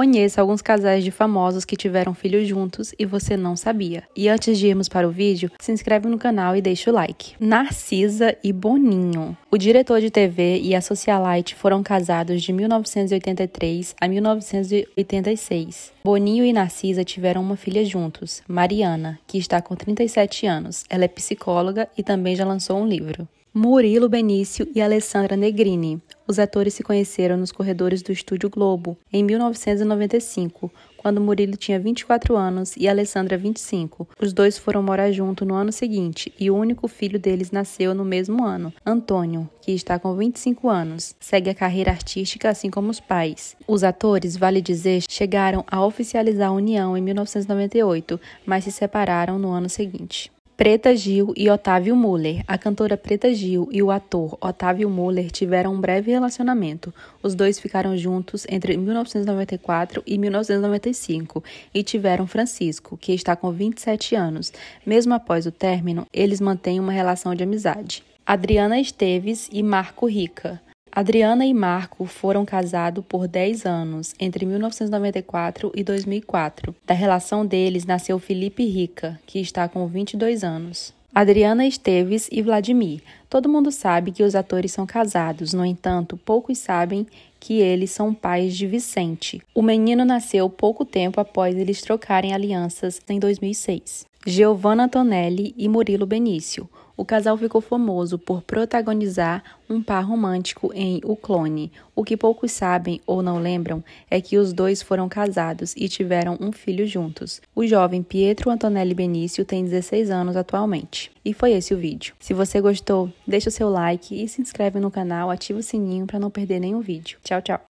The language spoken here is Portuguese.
Conheça alguns casais de famosos que tiveram filhos juntos e você não sabia. E antes de irmos para o vídeo, se inscreve no canal e deixa o like. Narcisa e Boninho. O diretor de TV e a socialite foram casados de 1983 a 1986. Boninho e Narcisa tiveram uma filha juntos, Mariana, que está com 37 anos. Ela é psicóloga e também já lançou um livro. Murilo Benício e Alessandra Negrini. Os atores se conheceram nos corredores do Estúdio Globo em 1995, quando Murilo tinha 24 anos e Alessandra 25. Os dois foram morar junto no ano seguinte e o único filho deles nasceu no mesmo ano, Antônio, que está com 25 anos. Segue a carreira artística assim como os pais. Os atores, vale dizer, chegaram a oficializar a união em 1998, mas se separaram no ano seguinte. Preta Gil e Otávio Muller. A cantora Preta Gil e o ator Otávio Muller tiveram um breve relacionamento. Os dois ficaram juntos entre 1994 e 1995 e tiveram Francisco, que está com 27 anos. Mesmo após o término, eles mantêm uma relação de amizade. Adriana Esteves e Marco Rica. Adriana e Marco foram casados por 10 anos, entre 1994 e 2004. Da relação deles nasceu Felipe Rica, que está com 22 anos. Adriana Esteves e Vladimir. Todo mundo sabe que os atores são casados, no entanto, poucos sabem que eles são pais de Vicente. O menino nasceu pouco tempo após eles trocarem alianças em 2006. Giovanna Tonelli e Murilo Benício. O casal ficou famoso por protagonizar um par romântico em O Clone. O que poucos sabem ou não lembram é que os dois foram casados e tiveram um filho juntos. O jovem Pietro Antonelli Benício tem 16 anos atualmente. E foi esse o vídeo. Se você gostou, deixa o seu like e se inscreve no canal, ativa o sininho para não perder nenhum vídeo. Tchau, tchau!